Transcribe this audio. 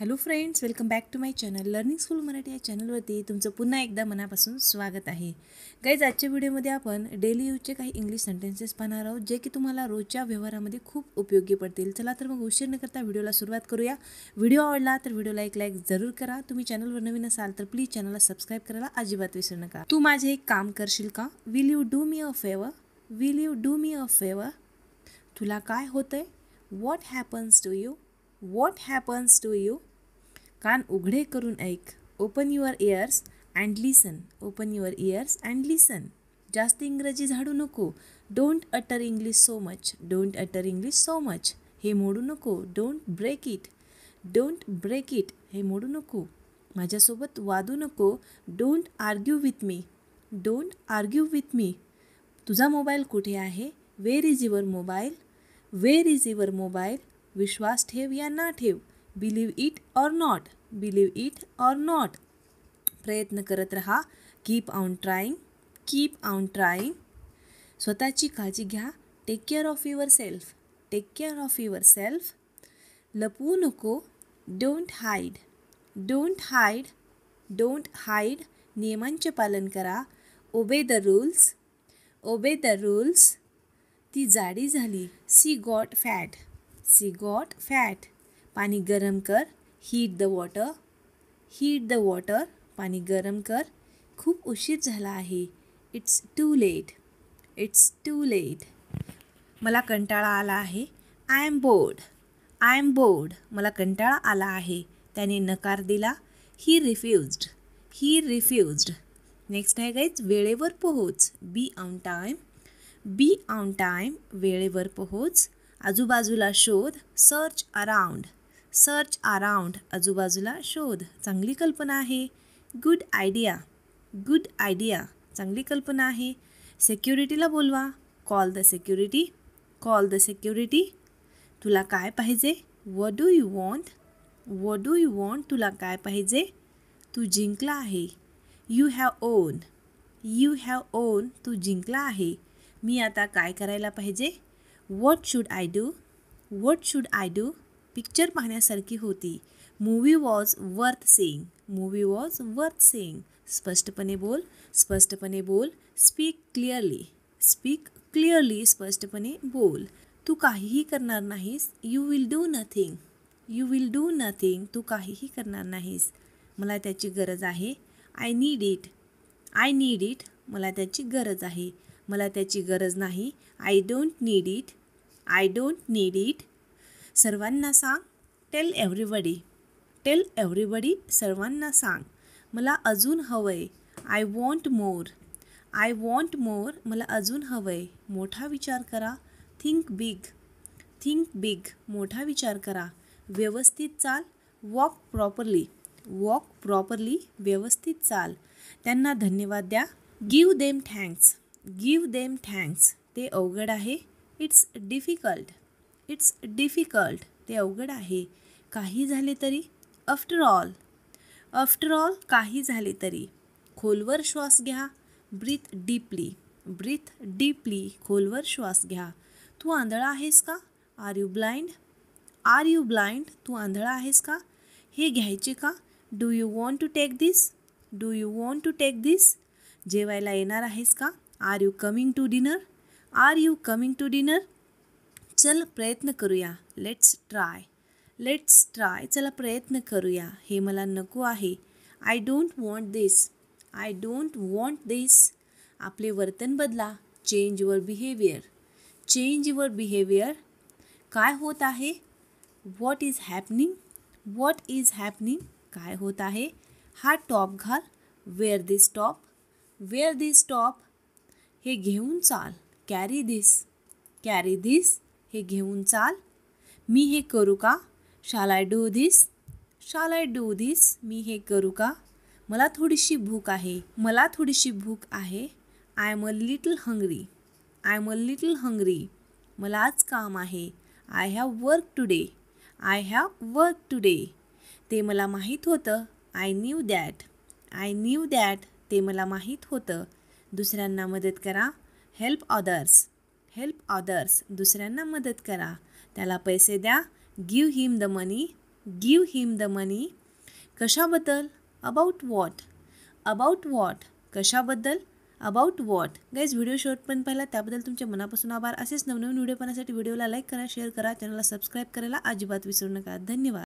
hello friends welcome back to my channel learning school Marathi या चॅनलवरती तुमचं पुन्हा एकदा मनापासून स्वागत आहे गाईज आजच्या व्हिडिओमध्ये आपण डेली यूजचे काही इंग्लिश सेंटेन्सेस पाहणार आहोत जे की तुम्हाला रोजच्या व्यवहारामध्ये खूप उपयोगी पडतील चला तर मग उशीर न करता व्हिडिओला सुरुवात करूया व्हिडिओ आवडला तर व्हिडिओला एक लाईक जरूर करा तुम्ही चॅनलवर नवीन असाल तर प्लीज चॅनलला सबस्क्राईब करायला अजिबात विसरू नका तू माझे एक काम करशील का will you do me a favour will you do me a favour तुला काय होतंय what happens to you what happens to you कान उघडे करून ऐक open your ears and listen open your ears and listen जास्त इंग्रजी झाडू नको don't utter English so much don't utter English so much हे मोडू नको don't break it don't break it हे मोडू नको माझ्यासोबत वादू नको don't argue with me don't argue with me तुझा मोबाईल कुठे आहे where is your mobile where is your mobile विश्वास ठेव या ना ठेव believe it or not believe it or not प्रयत्न करत रहा keep on trying keep on trying स्वतःची काळजी घ्या take care of yourself take care of yourself लपवू नको don't hide don't hide don't hide नियमांचे पालन करा ओबे द रूल्स ओबे द रूल्स ती जाडी झाली she got fat she got fat पाणी गरम कर heat the water heat the water पाणी गरम कर खूप उशीर झाला आहे it's too late it's too late मला कंटाळा आला आहे I am bored I am bored मला कंटाळा आला आहे त्याने नकार दिला ही रिफ्युज्ड ही रिफ्युज्ड नेक्स्ट आहे गाईज वेळेवर पोहोच be on time be on time वेळेवर पोहोच आजूबाजूला शोध सर्च अराउंड सर्च अराउंड आजूबाजूला शोध चांगली कल्पना आहे गुड आयडिया गुड आयडिया चांगली कल्पना आहे सेक्युरिटीला बोलवा call the security call the security तुला काय पाहिजे what do you want what do you want तुला काय पाहिजे तू जिंकला आहे you have won you have won तू जिंकला आहे मी आता काय करायला पाहिजे what should I do what should I do picture पाहण्यासारखी होती movie was worth seeing movie was worth seeing स्पष्टपणे बोल स्पष्टपणे बोल स्पीक क्लिअरली स्पीक क्लिअरली स्पष्टपणे बोल तू काहीही करणार नाहीस you will do nothing you will do nothing तू काहीही करणार नाहीस मला त्याची गरज आहे I need it I need it मला त्याची गरज आहे मला त्याची गरज नाही I don't need it I don't need it सर्वांना सांग टेल एव्हरीबडी टेल एव्हरीबडी सर्वांना सांग मला अजून हवं आहे I want more I want more मला अजून हवं आहे मोठा विचार करा थिंक बिग थिंक बिग मोठा विचार करा व्यवस्थित चाल वॉक प्रॉपरली वॉक प्रॉपरली व्यवस्थित चाल त्यांना धन्यवाद द्या give them thanks give them thanks ते अवघड आहे इट्स डिफिकल्ट इट्स डिफिकल्ट ते अवघड आहे काही झाले तरी आफ्टर ऑल आफ्टर ऑल काही झाले तरी खोलवर श्वास घ्या ब्रीथ डीपली ब्रीथ डीपली खोलवर श्वास घ्या तू आंधळा आहेस का are you blind are you blind तू आंधळा आहेस का हे घ्यायचे का do you want to take this do you want to take this जेवायला येणार आहेस का are you coming to dinner are you coming to dinner चल प्रयत्न करूया लेट्स ट्राय लेट्स ट्राय चला प्रयत्न करूया हे मला नको आहे I don't want this I don't want this आपले वर्तन बदला change your behaviour change your behaviour काय होत आहे what is happening what is happening काय होत आहे हा टॉप घाल wear this top wear this top हे घेऊन चाल कॅरी धीस कॅरी धीस हे घेऊन चाल मी हे करू का shall I do this shall I do this मी हे करू का मला थोडीशी भूक आहे मला थोडीशी भूक आहे I am a little hungry I am a little hungry मला आज काम आहे I have work today I have work today ते मला माहीत होतं I knew that I knew that ते मला माहीत होतं दुसऱ्यांना मदत करा हेल्प ऑदर्स हेल्प ऑदर्स दुसऱ्यांना मदत करा त्याला पैसे द्या give him the money give him the money कशाबद्दल अबाउट वॉट अबाउट वॉट कशाबद्दल about what guys video short पण पाहिला त्याबद्दल तुमच्या मनापासून आभार असेच नवनवीन व्हिडिओ पाहण्यासाठी व्हिडिओला लाईक करा शेअर करा चॅनलला सबस्क्राईब करायला अजिबात विसरू नका धन्यवाद